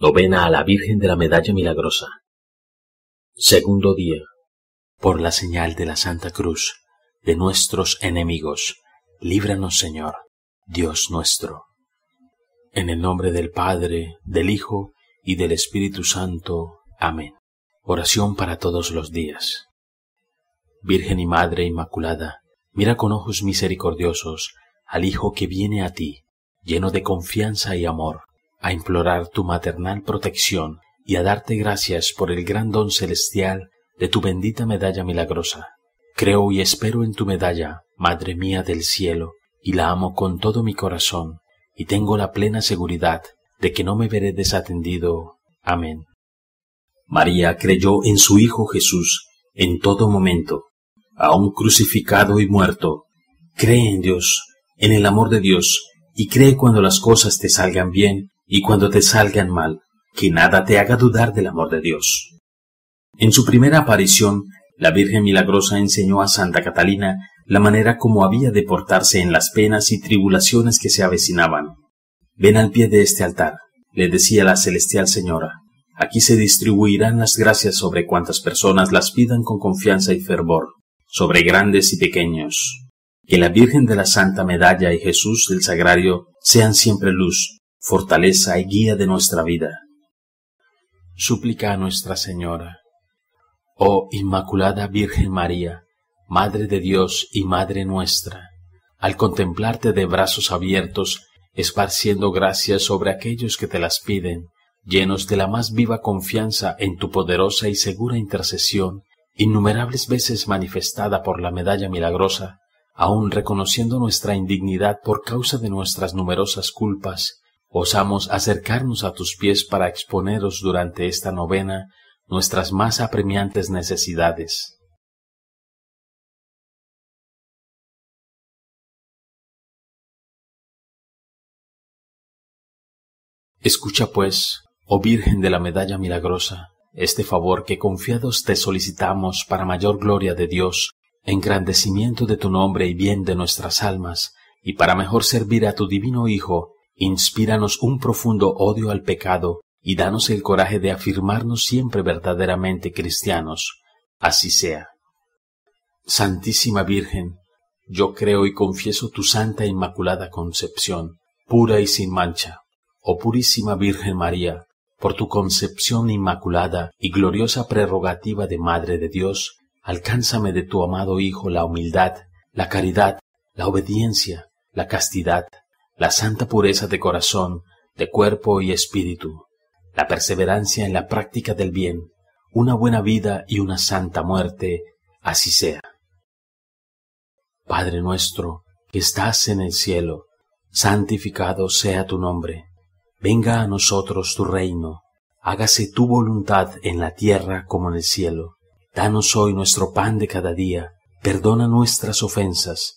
Novena a la Virgen de la Medalla Milagrosa. Segundo día. Por la señal de la Santa Cruz, de nuestros enemigos, líbranos Señor, Dios nuestro. En el nombre del Padre, del Hijo y del Espíritu Santo. Amén. Oración para todos los días. Virgen y Madre Inmaculada, mira con ojos misericordiosos al Hijo que viene a ti, lleno de confianza y amor a implorar tu maternal protección y a darte gracias por el gran don celestial de tu bendita medalla milagrosa. Creo y espero en tu medalla, Madre mía del cielo, y la amo con todo mi corazón, y tengo la plena seguridad de que no me veré desatendido. Amén. María creyó en su Hijo Jesús en todo momento, aún crucificado y muerto. Cree en Dios, en el amor de Dios, y cree cuando las cosas te salgan bien y cuando te salgan mal, que nada te haga dudar del amor de Dios. En su primera aparición, la Virgen Milagrosa enseñó a Santa Catalina la manera como había de portarse en las penas y tribulaciones que se avecinaban. Ven al pie de este altar, le decía la celestial señora. Aquí se distribuirán las gracias sobre cuantas personas las pidan con confianza y fervor, sobre grandes y pequeños. Que la Virgen de la Santa Medalla y Jesús del Sagrario sean siempre luz, fortaleza y guía de nuestra vida. Súplica a Nuestra Señora. Oh Inmaculada Virgen María, Madre de Dios y Madre nuestra, al contemplarte de brazos abiertos, esparciendo gracias sobre aquellos que te las piden, llenos de la más viva confianza en tu poderosa y segura intercesión, innumerables veces manifestada por la medalla milagrosa, aun reconociendo nuestra indignidad por causa de nuestras numerosas culpas, osamos acercarnos a tus pies para exponeros durante esta novena nuestras más apremiantes necesidades. Escucha pues, oh Virgen de la Medalla Milagrosa, este favor que confiados te solicitamos para mayor gloria de Dios, engrandecimiento de tu nombre y bien de nuestras almas, y para mejor servir a tu divino Hijo, inspíranos un profundo odio al pecado y danos el coraje de afirmarnos siempre verdaderamente cristianos. Así sea. Santísima Virgen, yo creo y confieso tu Santa e Inmaculada Concepción, pura y sin mancha. Oh Purísima Virgen María, por tu concepción inmaculada y gloriosa prerrogativa de Madre de Dios, alcánzame de tu amado Hijo la humildad, la caridad, la obediencia, la castidad, la santa pureza de corazón, de cuerpo y espíritu, la perseverancia en la práctica del bien, una buena vida y una santa muerte, así sea. Padre nuestro, que estás en el cielo, santificado sea tu nombre. Venga a nosotros tu reino, hágase tu voluntad en la tierra como en el cielo. Danos hoy nuestro pan de cada día, perdona nuestras ofensas,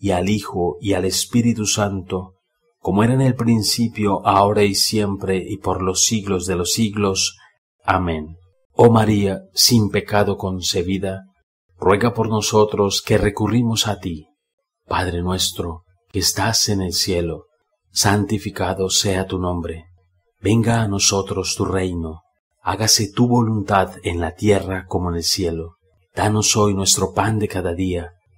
y al Hijo y al Espíritu Santo, como era en el principio, ahora y siempre, y por los siglos de los siglos. Amén. Oh María, sin pecado concebida, ruega por nosotros que recurrimos a ti. Padre nuestro, que estás en el cielo, santificado sea tu nombre. Venga a nosotros tu reino, hágase tu voluntad en la tierra como en el cielo. Danos hoy nuestro pan de cada día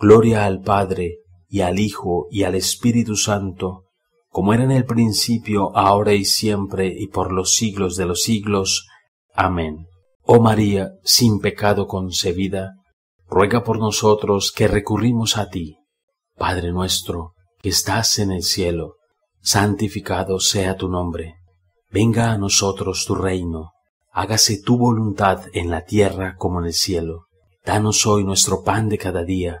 Gloria al Padre, y al Hijo, y al Espíritu Santo, como era en el principio, ahora y siempre, y por los siglos de los siglos. Amén. Oh María, sin pecado concebida, ruega por nosotros que recurrimos a ti. Padre nuestro, que estás en el cielo, santificado sea tu nombre. Venga a nosotros tu reino, hágase tu voluntad en la tierra como en el cielo. Danos hoy nuestro pan de cada día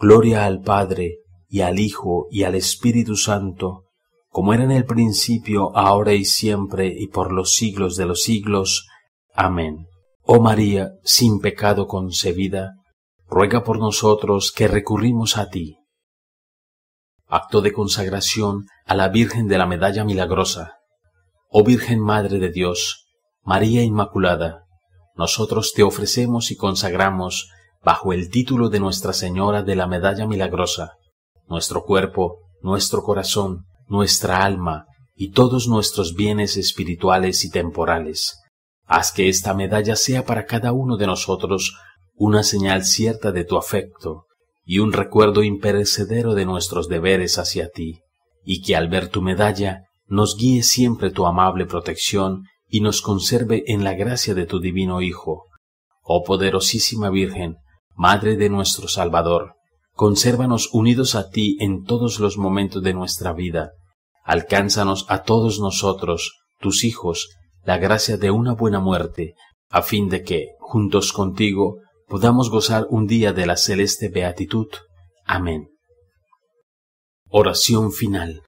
Gloria al Padre, y al Hijo, y al Espíritu Santo, como era en el principio, ahora y siempre, y por los siglos de los siglos. Amén. Oh María, sin pecado concebida, ruega por nosotros que recurrimos a ti. Acto de consagración a la Virgen de la Medalla Milagrosa. Oh Virgen Madre de Dios, María Inmaculada, nosotros te ofrecemos y consagramos bajo el título de Nuestra Señora de la Medalla Milagrosa, nuestro cuerpo, nuestro corazón, nuestra alma y todos nuestros bienes espirituales y temporales. Haz que esta medalla sea para cada uno de nosotros una señal cierta de tu afecto y un recuerdo imperecedero de nuestros deberes hacia ti, y que al ver tu medalla nos guíe siempre tu amable protección y nos conserve en la gracia de tu divino Hijo. Oh poderosísima Virgen, Madre de nuestro Salvador, consérvanos unidos a ti en todos los momentos de nuestra vida. Alcánzanos a todos nosotros, tus hijos, la gracia de una buena muerte, a fin de que, juntos contigo, podamos gozar un día de la celeste beatitud. Amén. Oración final.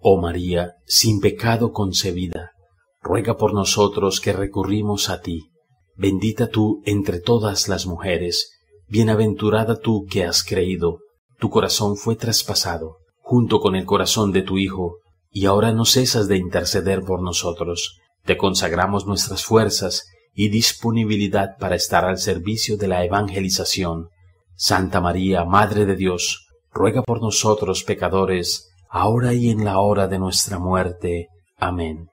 Oh María, sin pecado concebida, ruega por nosotros que recurrimos a ti. Bendita tú entre todas las mujeres, Bienaventurada tú que has creído, tu corazón fue traspasado, junto con el corazón de tu Hijo, y ahora no cesas de interceder por nosotros. Te consagramos nuestras fuerzas y disponibilidad para estar al servicio de la evangelización. Santa María, Madre de Dios, ruega por nosotros pecadores, ahora y en la hora de nuestra muerte. Amén.